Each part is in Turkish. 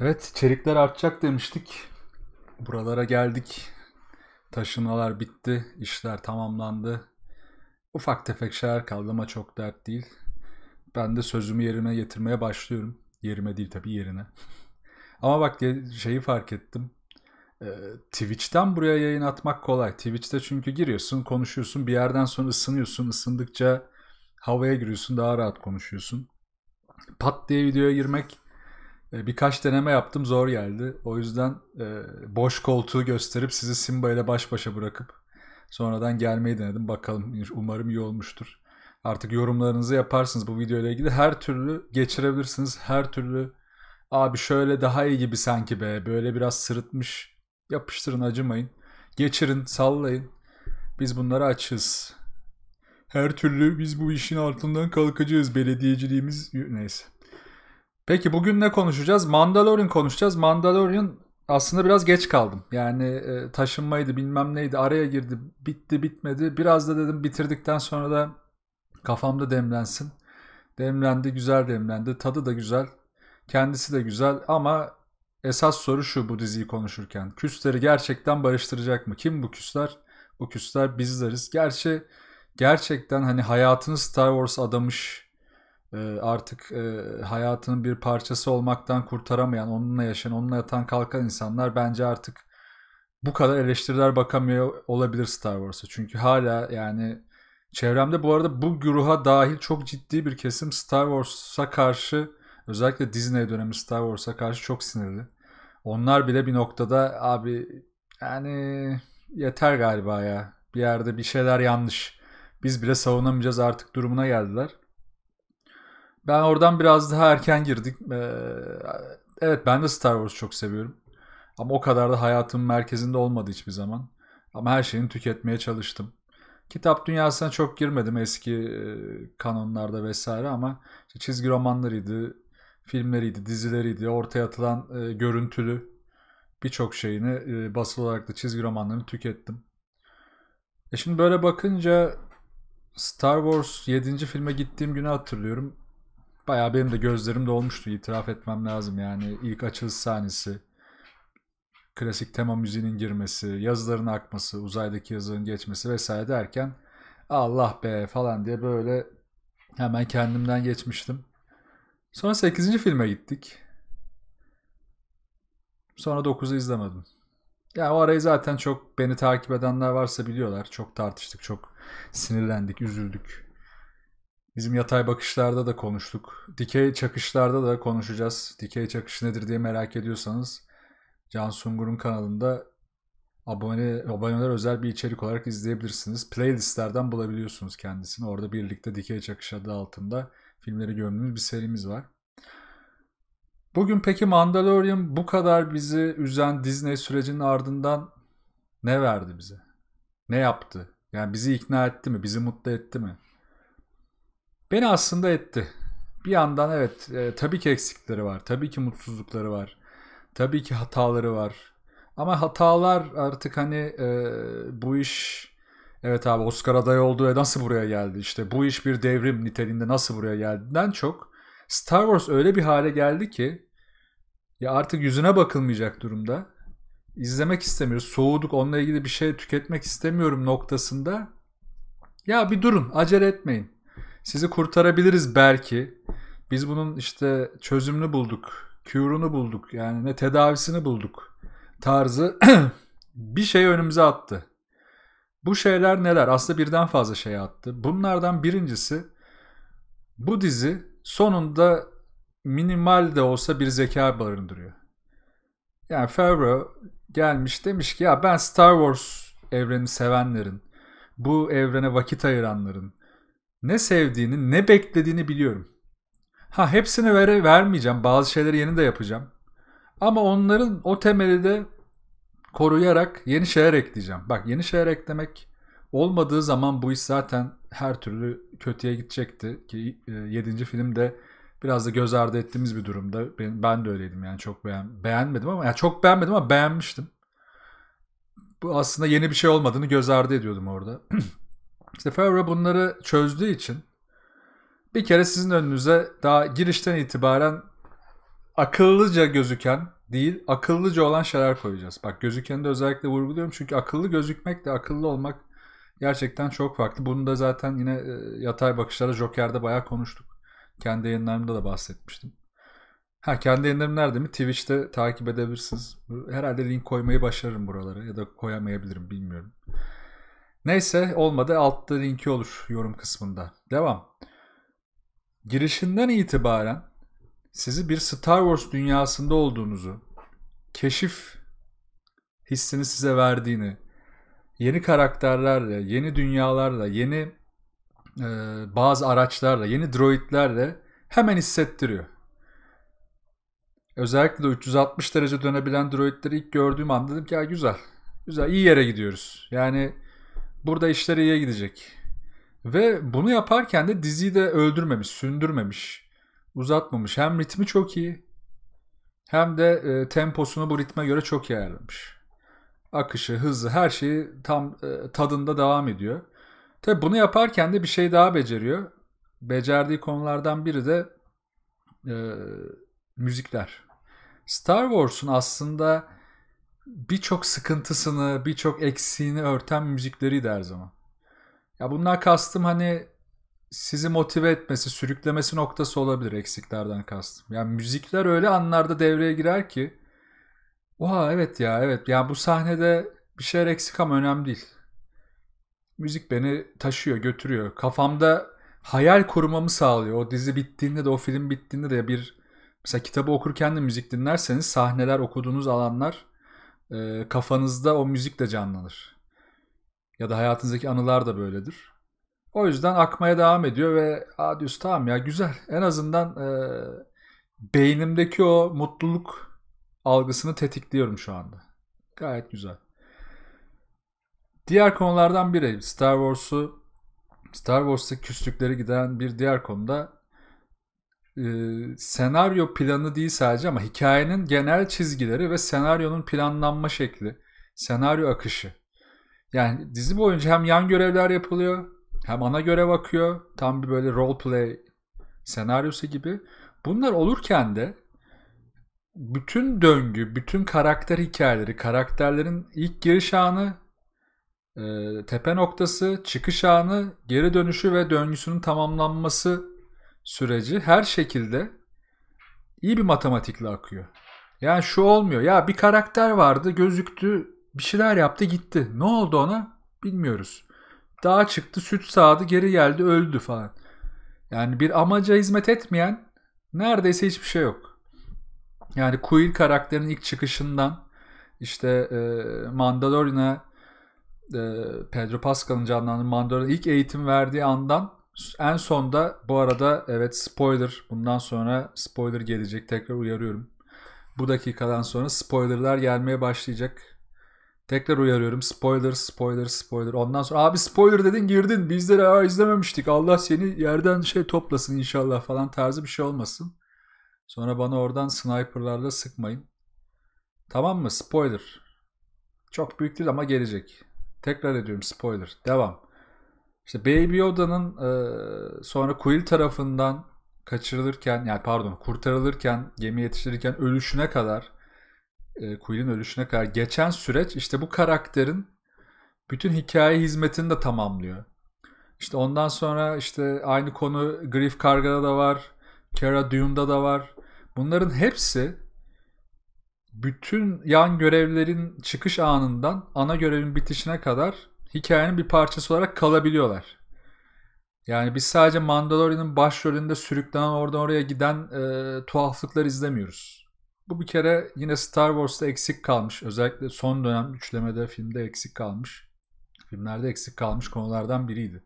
Evet içerikler artacak demiştik. Buralara geldik. Taşımalar bitti. işler tamamlandı. Ufak tefek şeyler kaldı ama çok dert değil. Ben de sözümü yerime getirmeye başlıyorum. Yerime değil tabii yerine. ama bak şeyi fark ettim. Ee, Twitch'ten buraya yayın atmak kolay. Twitch'te çünkü giriyorsun, konuşuyorsun, bir yerden sonra ısınıyorsun. Isındıkça havaya giriyorsun, daha rahat konuşuyorsun. Pat diye videoya girmek e, birkaç deneme yaptım zor geldi. O yüzden e, boş koltuğu gösterip sizi Simba ile baş başa bırakıp sonradan gelmeyi denedim. Bakalım umarım iyi olmuştur. Artık yorumlarınızı yaparsınız bu video ile ilgili. Her türlü geçirebilirsiniz. Her türlü abi şöyle daha iyi gibi sanki be böyle biraz sırıtmış yapıştırın acımayın. Geçirin sallayın. Biz bunları açız. Her türlü biz bu işin altından kalkacağız. Belediyeciliğimiz neyse. Peki bugün ne konuşacağız? Mandalorian konuşacağız. Mandalorian aslında biraz geç kaldım. Yani e, taşınmaydı bilmem neydi araya girdi bitti bitmedi. Biraz da dedim bitirdikten sonra da kafamda demlensin. Demlendi güzel demlendi. Tadı da güzel. Kendisi de güzel ama esas soru şu bu diziyi konuşurken. Küsleri gerçekten barıştıracak mı? Kim bu küsler? Bu küsler bizleriz. Gerçi gerçekten hani hayatını Star Wars adamış ee, artık e, hayatının bir parçası olmaktan kurtaramayan, onunla yaşayan, onunla yatan kalkan insanlar bence artık bu kadar eleştiriler bakamıyor olabilir Star Wars'a. Çünkü hala yani çevremde bu arada bu güruha dahil çok ciddi bir kesim Star Wars'a karşı özellikle Disney dönemi Star Wars'a karşı çok sinirli. Onlar bile bir noktada abi yani yeter galiba ya. Bir yerde bir şeyler yanlış. Biz bile savunamayacağız artık durumuna geldiler. Ben oradan biraz daha erken girdik. Ee, evet ben de Star Wars çok seviyorum. Ama o kadar da hayatımın merkezinde olmadı hiçbir zaman. Ama her şeyini tüketmeye çalıştım. Kitap dünyasına çok girmedim eski e, kanonlarda vesaire ama işte çizgi romanlarıydı, filmleriydi, dizileriydi, ortaya atılan e, görüntülü birçok şeyini e, basılı olarak da çizgi romanlarını tükettim. E şimdi böyle bakınca Star Wars 7. filme gittiğim günü hatırlıyorum. Bayağı benim de gözlerim dolmuştu itiraf etmem lazım yani ilk açılış sahnesi, klasik tema müziğinin girmesi, yazıların akması, uzaydaki yazıların geçmesi vesaire derken Allah be falan diye böyle hemen kendimden geçmiştim. Sonra 8. filme gittik. Sonra 9'u izlemedim. Ya yani o arayı zaten çok beni takip edenler varsa biliyorlar. Çok tartıştık, çok sinirlendik, üzüldük. Bizim yatay bakışlarda da konuştuk. Dikey çakışlarda da konuşacağız. Dikey çakış nedir diye merak ediyorsanız Can Sungur'un kanalında abone aboneler özel bir içerik olarak izleyebilirsiniz. Playlistlerden bulabiliyorsunuz kendisini. Orada birlikte Dikey Çakış adı altında filmleri gördüğümüz bir serimiz var. Bugün peki Mandalorian bu kadar bizi üzen Disney sürecinin ardından ne verdi bize? Ne yaptı? Yani bizi ikna etti mi? Bizi mutlu etti mi? beni aslında etti. Bir yandan evet e, tabii ki eksikleri var. Tabii ki mutsuzlukları var. Tabii ki hataları var. Ama hatalar artık hani e, bu iş evet abi Oscar adayı oldu ve nasıl buraya geldi? işte. bu iş bir devrim niteliğinde nasıl buraya geldiğinden çok Star Wars öyle bir hale geldi ki ya artık yüzüne bakılmayacak durumda. İzlemek istemiyoruz. Soğuduk. Onunla ilgili bir şey tüketmek istemiyorum noktasında. Ya bir durun. Acele etmeyin. Sizi kurtarabiliriz belki. Biz bunun işte çözümünü bulduk. Cure'unu bulduk. Yani ne tedavisini bulduk. Tarzı bir şey önümüze attı. Bu şeyler neler? Aslında birden fazla şey attı. Bunlardan birincisi bu dizi sonunda minimal de olsa bir zeka barındırıyor. Yani Favreau gelmiş demiş ki ya ben Star Wars evreni sevenlerin, bu evrene vakit ayıranların, ne sevdiğini ne beklediğini biliyorum. Ha hepsini vere, vermeyeceğim. Bazı şeyleri yeni de yapacağım. Ama onların o temeli de koruyarak yeni şeyler ekleyeceğim. Bak yeni şeyler eklemek olmadığı zaman bu iş zaten her türlü kötüye gidecekti. Ki 7. E, filmde biraz da göz ardı ettiğimiz bir durumda. Ben, ben de öyleydim yani çok beğen, beğenmedim ama yani çok beğenmedim ama beğenmiştim. Bu aslında yeni bir şey olmadığını göz ardı ediyordum orada. İşte Ferrero bunları çözdüğü için bir kere sizin önünüze daha girişten itibaren akıllıca gözüken değil akıllıca olan şeyler koyacağız. Bak gözüken de özellikle vurguluyorum çünkü akıllı gözükmek de akıllı olmak gerçekten çok farklı. Bunu da zaten yine e, yatay bakışlara Joker'de bayağı konuştuk. Kendi yayınlarımda da bahsetmiştim. Ha kendi yayınlarım nerede mi? Twitch'te takip edebilirsiniz. Herhalde link koymayı başarırım buralara ya da koyamayabilirim bilmiyorum. Neyse olmadı altta linki olur yorum kısmında. Devam. Girişinden itibaren sizi bir Star Wars dünyasında olduğunuzu, keşif hissini size verdiğini, yeni karakterlerle, yeni dünyalarla, yeni e, bazı araçlarla, yeni droidlerle hemen hissettiriyor. Özellikle de 360 derece dönebilen droidleri ilk gördüğüm an dedim ki ya güzel, güzel iyi yere gidiyoruz. Yani Burada işler iyiye gidecek. Ve bunu yaparken de diziyi de öldürmemiş, sündürmemiş, uzatmamış. Hem ritmi çok iyi hem de e, temposunu bu ritme göre çok iyi ayarlamış. Akışı, hızı, her şeyi tam e, tadında devam ediyor. Tabi bunu yaparken de bir şey daha beceriyor. Becerdiği konulardan biri de e, müzikler. Star Wars'un aslında birçok sıkıntısını, birçok eksiğini örten müzikleriydi her zaman. Ya bunlar kastım hani sizi motive etmesi, sürüklemesi noktası olabilir eksiklerden kastım. Yani müzikler öyle anlarda devreye girer ki oha evet ya evet ya bu sahnede bir şeyler eksik ama önemli değil. Müzik beni taşıyor, götürüyor. Kafamda hayal kurmamı sağlıyor. O dizi bittiğinde de o film bittiğinde de bir mesela kitabı okurken de müzik dinlerseniz sahneler okuduğunuz alanlar e, kafanızda o müzik de canlanır. Ya da hayatınızdaki anılar da böyledir. O yüzden akmaya devam ediyor ve aa diyorsun tamam ya güzel. En azından e, beynimdeki o mutluluk algısını tetikliyorum şu anda. Gayet güzel. Diğer konulardan biri Star Wars'u Star Wars'ta küslükleri giden bir diğer konuda e, senaryo planı değil sadece ama hikayenin genel çizgileri ve senaryonun planlanma şekli, senaryo akışı. Yani dizi boyunca hem yan görevler yapılıyor, hem ana görev akıyor. Tam bir böyle role play senaryosu gibi. Bunlar olurken de bütün döngü, bütün karakter hikayeleri, karakterlerin ilk giriş anı, e, tepe noktası, çıkış anı, geri dönüşü ve döngüsünün tamamlanması süreci her şekilde iyi bir matematikle akıyor. Yani şu olmuyor. Ya bir karakter vardı, gözüktü, bir şeyler yaptı, gitti. Ne oldu ona? Bilmiyoruz. Dağa çıktı, süt sağdı, geri geldi, öldü falan. Yani bir amaca hizmet etmeyen neredeyse hiçbir şey yok. Yani Quill karakterinin ilk çıkışından işte e, Mandalorian'a e, Pedro Pascal'ın canlandırdığı Mandalorian'a ilk eğitim verdiği andan en son da, bu arada evet spoiler. Bundan sonra spoiler gelecek. Tekrar uyarıyorum. Bu dakikadan sonra spoilerlar gelmeye başlayacak. Tekrar uyarıyorum. Spoiler, spoiler, spoiler. Ondan sonra abi spoiler dedin girdin. Bizleri aa, izlememiştik. Allah seni yerden şey toplasın inşallah falan tarzı bir şey olmasın. Sonra bana oradan sniperlarla sıkmayın. Tamam mı? Spoiler. Çok büyük değil ama gelecek. Tekrar ediyorum spoiler. Devam. İşte Baby Yoda'nın e, sonra Quill tarafından kaçırılırken yani pardon kurtarılırken gemi yetiştirirken ölüşüne kadar e, Quill'in ölüşüne kadar geçen süreç işte bu karakterin bütün hikaye hizmetini de tamamlıyor. İşte ondan sonra işte aynı konu Griff Karga'da da var. Kara Dune'da da var. Bunların hepsi bütün yan görevlerin çıkış anından ana görevin bitişine kadar hikayenin bir parçası olarak kalabiliyorlar. Yani biz sadece Mandalorian'ın başrolünde sürüklenen oradan oraya giden e, tuhaflıkları izlemiyoruz. Bu bir kere yine Star Wars'ta eksik kalmış. Özellikle son dönem üçlemede filmde eksik kalmış. Filmlerde eksik kalmış konulardan biriydi.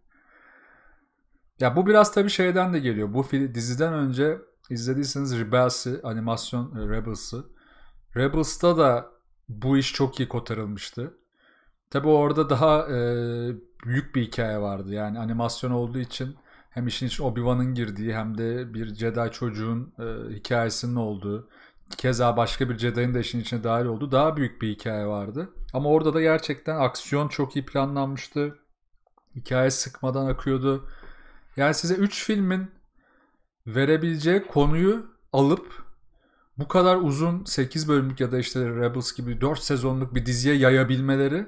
Ya bu biraz tabii şeyden de geliyor. Bu fil diziden önce izlediyseniz Rebels'i, animasyon e, Rebels'ı. Rebels'ta da bu iş çok iyi kotarılmıştı. Tabi orada daha e, büyük bir hikaye vardı. Yani animasyon olduğu için hem işin için Obi-Wan'ın girdiği hem de bir Jedi çocuğun e, hikayesinin olduğu. Keza başka bir Jedi'nin de işin içine dahil olduğu daha büyük bir hikaye vardı. Ama orada da gerçekten aksiyon çok iyi planlanmıştı. Hikaye sıkmadan akıyordu. Yani size 3 filmin verebileceği konuyu alıp bu kadar uzun 8 bölümlük ya da işte Rebels gibi 4 sezonluk bir diziye yayabilmeleri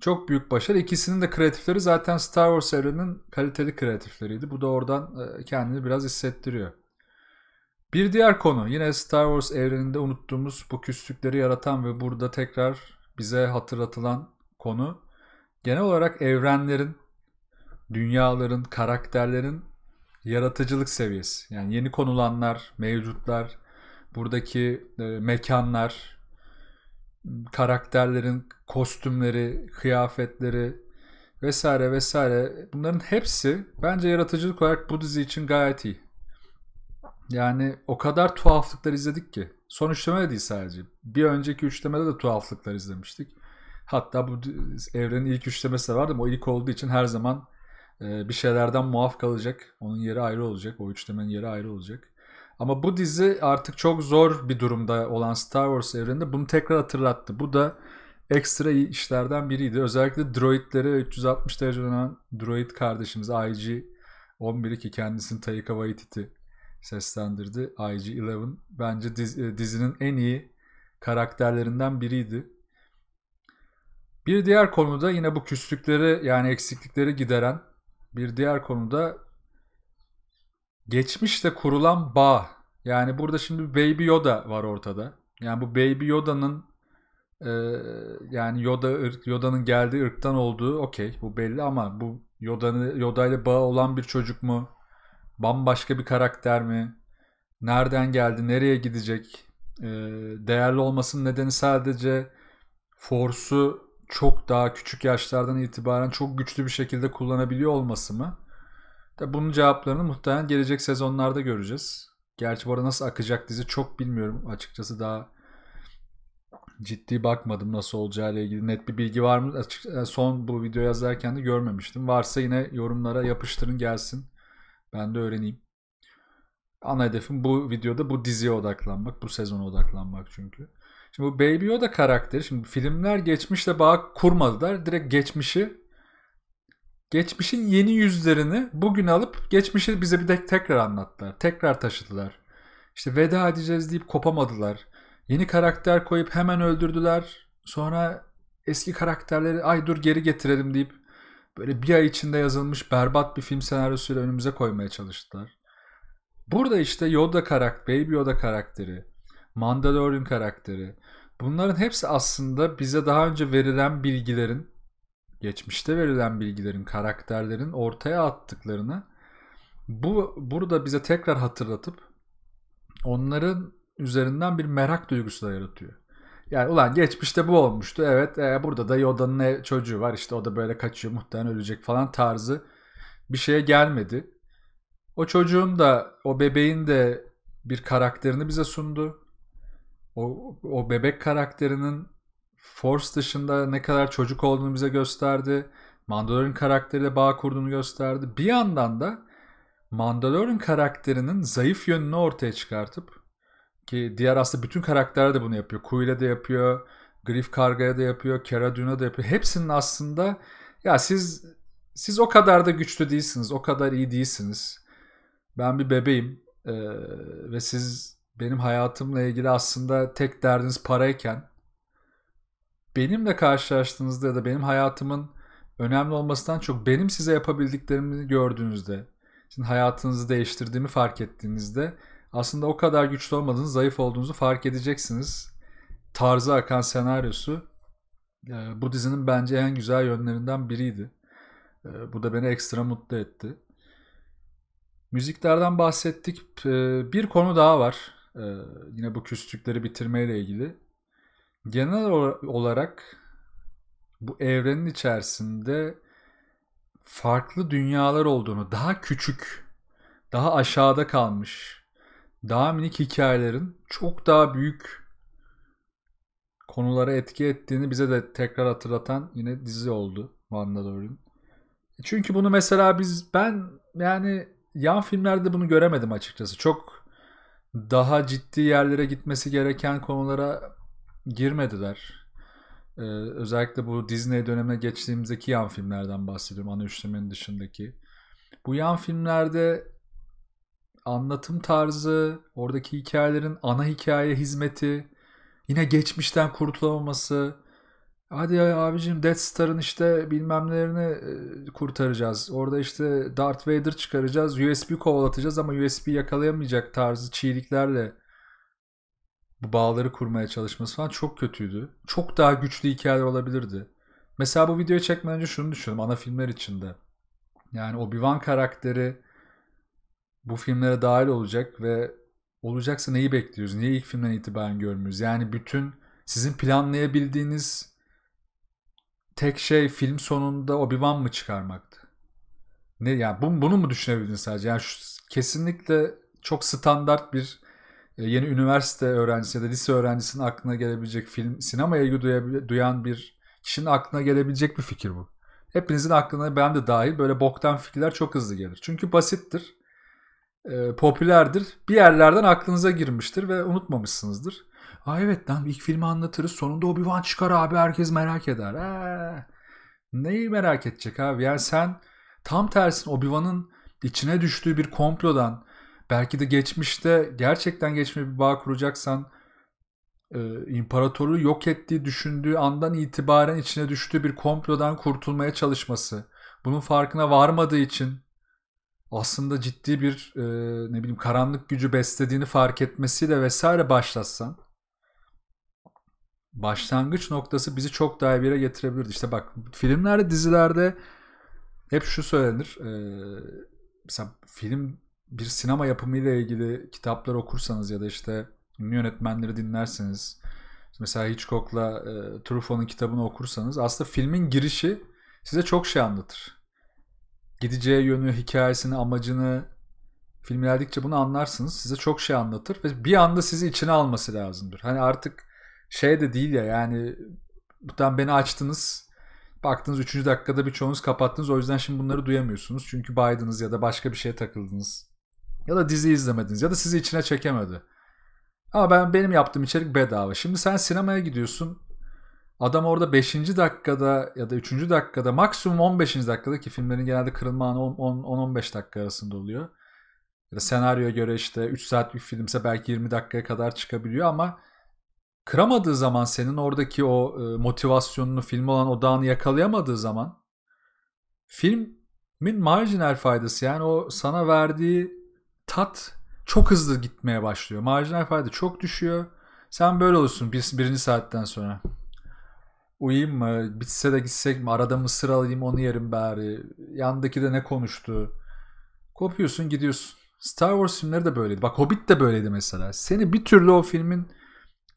çok büyük başarı. İkisinin de kreatifleri zaten Star Wars evreninin kaliteli kreatifleriydi. Bu da oradan e, kendini biraz hissettiriyor. Bir diğer konu yine Star Wars evreninde unuttuğumuz bu küslükleri yaratan ve burada tekrar bize hatırlatılan konu genel olarak evrenlerin, dünyaların, karakterlerin yaratıcılık seviyesi. Yani yeni konulanlar, mevcutlar, buradaki e, mekanlar, karakterlerin kostümleri, kıyafetleri vesaire vesaire bunların hepsi bence yaratıcılık olarak bu dizi için gayet iyi. Yani o kadar tuhaflıklar izledik ki. Son üçleme de değil sadece. Bir önceki üçlemede de tuhaflıklar izlemiştik. Hatta bu evrenin ilk üçlemesi de vardı ama o ilk olduğu için her zaman e, bir şeylerden muaf kalacak. Onun yeri ayrı olacak. O üçlemenin yeri ayrı olacak. Ama bu dizi artık çok zor bir durumda olan Star Wars evreninde bunu tekrar hatırlattı. Bu da ekstra iyi işlerden biriydi. Özellikle droidlere 360 derece dönen droid kardeşimiz IG-11 ki kendisini Taika Waititi seslendirdi. IG-11 bence e, dizinin en iyi karakterlerinden biriydi. Bir diğer konuda yine bu küslükleri yani eksiklikleri gideren bir diğer konuda Geçmişte kurulan bağ. Yani burada şimdi Baby Yoda var ortada. Yani bu Baby Yoda'nın e, yani Yoda ırk, Yoda'nın geldiği ırktan olduğu okey bu belli ama bu Yoda'nın Yoda ile bağı olan bir çocuk mu? Bambaşka bir karakter mi? Nereden geldi? Nereye gidecek? E, değerli olmasının nedeni sadece Force'u çok daha küçük yaşlardan itibaren çok güçlü bir şekilde kullanabiliyor olması mı? Tabii bunun cevaplarını muhtemelen gelecek sezonlarda göreceğiz. Gerçi bu arada nasıl akacak dizi çok bilmiyorum. Açıkçası daha ciddi bakmadım nasıl olacağıyla ilgili net bir bilgi var mı? Açık, e, son bu video yazarken de görmemiştim. Varsa yine yorumlara yapıştırın gelsin. Ben de öğreneyim. Ana hedefim bu videoda bu diziye odaklanmak. Bu sezona odaklanmak çünkü. Şimdi bu Baby Yoda karakteri şimdi filmler geçmişle bağ kurmadılar. Direkt geçmişi geçmişin yeni yüzlerini bugün alıp geçmişi bize bir de tekrar anlattılar. Tekrar taşıdılar. İşte veda edeceğiz deyip kopamadılar. Yeni karakter koyup hemen öldürdüler. Sonra eski karakterleri ay dur geri getirelim deyip böyle bir ay içinde yazılmış berbat bir film senaryosuyla önümüze koymaya çalıştılar. Burada işte Yoda karakteri, Baby Yoda karakteri, Mandalorian karakteri bunların hepsi aslında bize daha önce verilen bilgilerin geçmişte verilen bilgilerin karakterlerin ortaya attıklarını bu burada bize tekrar hatırlatıp onların üzerinden bir merak duygusu da yaratıyor. Yani ulan geçmişte bu olmuştu. Evet e, burada da Yoda'nın ev, çocuğu var işte o da böyle kaçıyor muhtemelen ölecek falan tarzı bir şeye gelmedi. O çocuğun da o bebeğin de bir karakterini bize sundu. O, o bebek karakterinin Force dışında ne kadar çocuk olduğunu bize gösterdi. Mandalorian karakteriyle bağ kurduğunu gösterdi. Bir yandan da Mandalorian karakterinin zayıf yönünü ortaya çıkartıp ki diğer aslında bütün karakterler de bunu yapıyor. Kuyle da yapıyor, Griff Karga'ya da yapıyor, Kera Dune'a da yapıyor. Hepsinin aslında ya siz siz o kadar da güçlü değilsiniz, o kadar iyi değilsiniz. Ben bir bebeğim e, ve siz benim hayatımla ilgili aslında tek derdiniz parayken benimle karşılaştığınızda ya da benim hayatımın önemli olmasından çok benim size yapabildiklerimi gördüğünüzde, sizin hayatınızı değiştirdiğimi fark ettiğinizde aslında o kadar güçlü olmadığınızı, zayıf olduğunuzu fark edeceksiniz. Tarzı akan senaryosu e, bu dizinin bence en güzel yönlerinden biriydi. E, bu da beni ekstra mutlu etti. Müziklerden bahsettik. E, bir konu daha var. Yine bu küslükleri bitirmeyle ilgili genel olarak bu evrenin içerisinde farklı dünyalar olduğunu, daha küçük, daha aşağıda kalmış, daha minik hikayelerin çok daha büyük konulara etki ettiğini bize de tekrar hatırlatan yine dizi oldu Mandalorian. E çünkü bunu mesela biz ben yani yan filmlerde bunu göremedim açıkçası. Çok daha ciddi yerlere gitmesi gereken konulara girmediler. Ee, özellikle bu Disney dönemine geçtiğimizdeki yan filmlerden bahsediyorum. Ana üçlemenin dışındaki. Bu yan filmlerde anlatım tarzı, oradaki hikayelerin ana hikaye hizmeti, yine geçmişten kurtulamaması. Hadi ya abicim Death Star'ın işte bilmem nelerini e, kurtaracağız. Orada işte Darth Vader çıkaracağız. USB kovalatacağız ama USB yakalayamayacak tarzı çiğliklerle bu bağları kurmaya çalışması falan çok kötüydü. Çok daha güçlü hikayeler olabilirdi. Mesela bu videoyu çekmeden önce şunu düşündüm ana filmler içinde. Yani Obi-Wan karakteri bu filmlere dahil olacak ve olacaksa neyi bekliyoruz? Niye ilk filmden itibaren görmüyoruz? Yani bütün sizin planlayabildiğiniz tek şey film sonunda Obi-Wan mı çıkarmaktı? Ne yani bu, bunu mu düşünebildin sadece? Yani şu, kesinlikle çok standart bir e, yeni üniversite öğrencisi ya da lise öğrencisinin aklına gelebilecek film, sinemaya ilgi duyan bir kişinin aklına gelebilecek bir fikir bu. Hepinizin aklına ben de dahil böyle boktan fikirler çok hızlı gelir. Çünkü basittir, e, popülerdir, bir yerlerden aklınıza girmiştir ve unutmamışsınızdır. Aa evet lan ilk filmi anlatırız sonunda Obi-Wan çıkar abi herkes merak eder. Ee, neyi merak edecek abi yani sen tam tersin Obi-Wan'ın içine düştüğü bir komplodan belki de geçmişte gerçekten geçmiş bir bağ kuracaksan e, imparatorluğu yok ettiği düşündüğü andan itibaren içine düştüğü bir komplodan kurtulmaya çalışması. Bunun farkına varmadığı için aslında ciddi bir e, ne bileyim karanlık gücü beslediğini fark etmesiyle vesaire başlatsan başlangıç noktası bizi çok daha bir yere getirebilirdi. İşte bak filmlerde dizilerde hep şu söylenir. E, mesela film bir sinema yapımı ile ilgili kitaplar okursanız ya da işte yönetmenleri dinlerseniz mesela Hitchcock'la e, Truffaut'un kitabını okursanız aslında filmin girişi size çok şey anlatır. Gideceği yönü, hikayesini, amacını film ilerledikçe bunu anlarsınız. Size çok şey anlatır ve bir anda sizi içine alması lazımdır. Hani artık şey de değil ya yani buradan beni açtınız baktınız 3. dakikada bir çoğunuz kapattınız o yüzden şimdi bunları duyamıyorsunuz. Çünkü baydınız ya da başka bir şeye takıldınız. Ya da dizi izlemediniz ya da sizi içine çekemedi. Ama ben benim yaptığım içerik bedava. Şimdi sen sinemaya gidiyorsun. Adam orada 5. dakikada ya da 3. dakikada maksimum 15. dakikada ki filmlerin genelde kırılma anı 10-15 dakika arasında oluyor. Ya da senaryoya göre işte 3 saatlik filmse belki 20 dakikaya kadar çıkabiliyor ama kıramadığı zaman senin oradaki o e, motivasyonunu film olan odağını yakalayamadığı zaman filmin marjinal faydası yani o sana verdiği tat çok hızlı gitmeye başlıyor. Marjinal fayda çok düşüyor. Sen böyle olursun bir, birinci saatten sonra. Uyuyayım mı? Bitse de gitsek mi? Arada mısır alayım onu yerim bari. Yandaki de ne konuştu? Kopuyorsun gidiyorsun. Star Wars filmleri de böyleydi. Bak Hobbit de böyleydi mesela. Seni bir türlü o filmin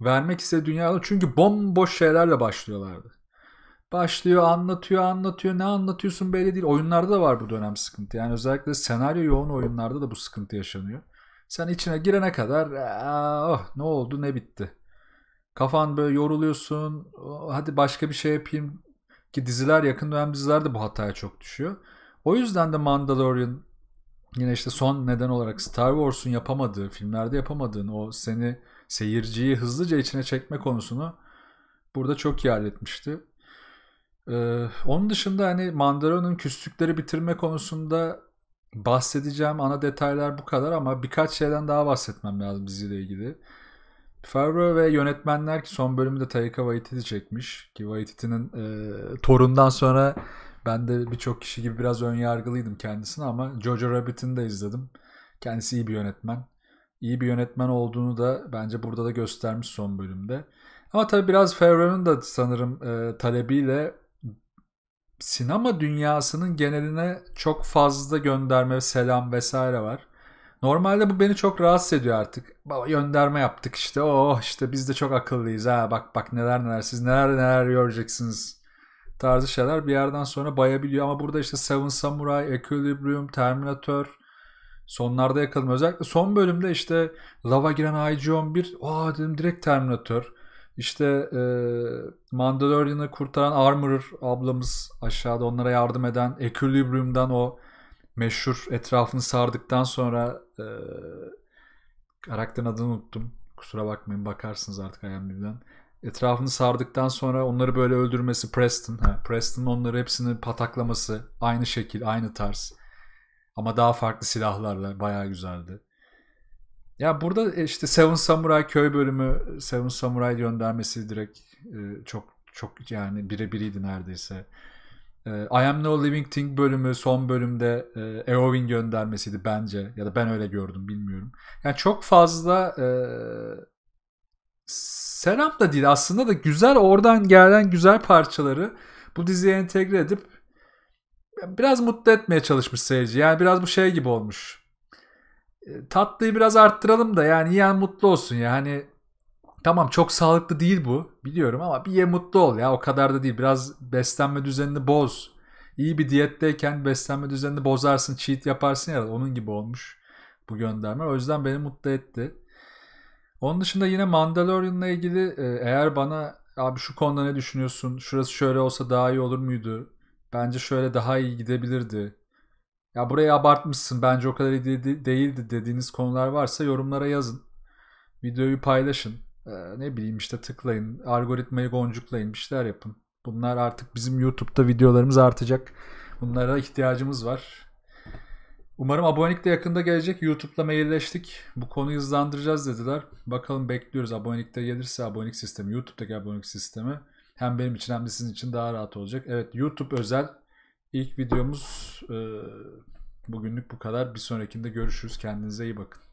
vermek istediği dünyada çünkü bomboş şeylerle başlıyorlardı. Başlıyor anlatıyor anlatıyor ne anlatıyorsun belli değil. Oyunlarda da var bu dönem sıkıntı. Yani özellikle senaryo yoğun oyunlarda da bu sıkıntı yaşanıyor. Sen içine girene kadar oh, ne oldu ne bitti. Kafan böyle yoruluyorsun. Hadi başka bir şey yapayım. Ki diziler yakın dönem dizilerde bu hataya çok düşüyor. O yüzden de Mandalorian yine işte son neden olarak Star Wars'un yapamadığı, filmlerde yapamadığın o seni seyirciyi hızlıca içine çekme konusunu burada çok iyi halletmişti. Ee, onun dışında hani Mandaro'nun küslükleri bitirme konusunda bahsedeceğim ana detaylar bu kadar ama birkaç şeyden daha bahsetmem lazım diziyle ilgili. Favreau ve yönetmenler ki son bölümü de Taika Waititi çekmiş. Ki Waititi'nin e, torundan sonra ben de birçok kişi gibi biraz ön yargılıydım kendisine ama Jojo Rabbit'ini de izledim. Kendisi iyi bir yönetmen. İyi bir yönetmen olduğunu da bence burada da göstermiş son bölümde. Ama tabii biraz Favreau'nun da sanırım e, talebiyle sinema dünyasının geneline çok fazla gönderme, selam vesaire var. Normalde bu beni çok rahatsız ediyor artık. Baba gönderme yaptık işte. Oh işte biz de çok akıllıyız ha. Bak bak neler neler siz neler neler göreceksiniz tarzı şeyler bir yerden sonra bayabiliyor. Ama burada işte Seven Samurai, Equilibrium, Terminator sonlarda yakaladım. Özellikle son bölümde işte lava giren IG-11 aa dedim direkt Terminator. İşte e, Mandalorian'ı kurtaran Armorer ablamız aşağıda onlara yardım eden Equilibrium'dan o meşhur etrafını sardıktan sonra e, karakterin adını unuttum. Kusura bakmayın bakarsınız artık IMDb'den. Etrafını sardıktan sonra onları böyle öldürmesi Preston. Ha, Preston onları hepsini pataklaması aynı şekil aynı tarz. Ama daha farklı silahlarla bayağı güzeldi. Ya burada e, işte Seven Samurai köy bölümü Seven Samurai göndermesi direkt e, çok çok yani birebiriydi neredeyse. E, I Am No Living Thing bölümü son bölümde e, Eowyn göndermesiydi bence ya da ben öyle gördüm bilmiyorum. Yani çok fazla e, selam da değil aslında da güzel oradan gelen güzel parçaları bu diziye entegre edip biraz mutlu etmeye çalışmış seyirci. Yani biraz bu şey gibi olmuş e, tatlıyı biraz arttıralım da yani yiyen mutlu olsun ya. Hani tamam çok sağlıklı değil bu biliyorum ama bir ye mutlu ol ya o kadar da değil. Biraz beslenme düzenini boz. İyi bir diyetteyken beslenme düzenini bozarsın, cheat yaparsın ya onun gibi olmuş bu gönderme. O yüzden beni mutlu etti. Onun dışında yine Mandalorian'la ilgili e, eğer bana abi şu konuda ne düşünüyorsun? Şurası şöyle olsa daha iyi olur muydu? Bence şöyle daha iyi gidebilirdi ya burayı abartmışsın bence o kadar iyi de- değildi dediğiniz konular varsa yorumlara yazın. Videoyu paylaşın. Ee, ne bileyim işte tıklayın. Algoritmayı goncuklayın. Bir şeyler yapın. Bunlar artık bizim YouTube'da videolarımız artacak. Bunlara ihtiyacımız var. Umarım abonelik de yakında gelecek. YouTube'la mailleştik. Bu konuyu hızlandıracağız dediler. Bakalım bekliyoruz. Abonelik de gelirse abonelik sistemi, YouTube'daki abonelik sistemi hem benim için hem de sizin için daha rahat olacak. Evet YouTube özel İlk videomuz e, bugünlük bu kadar. Bir sonrakinde görüşürüz. Kendinize iyi bakın.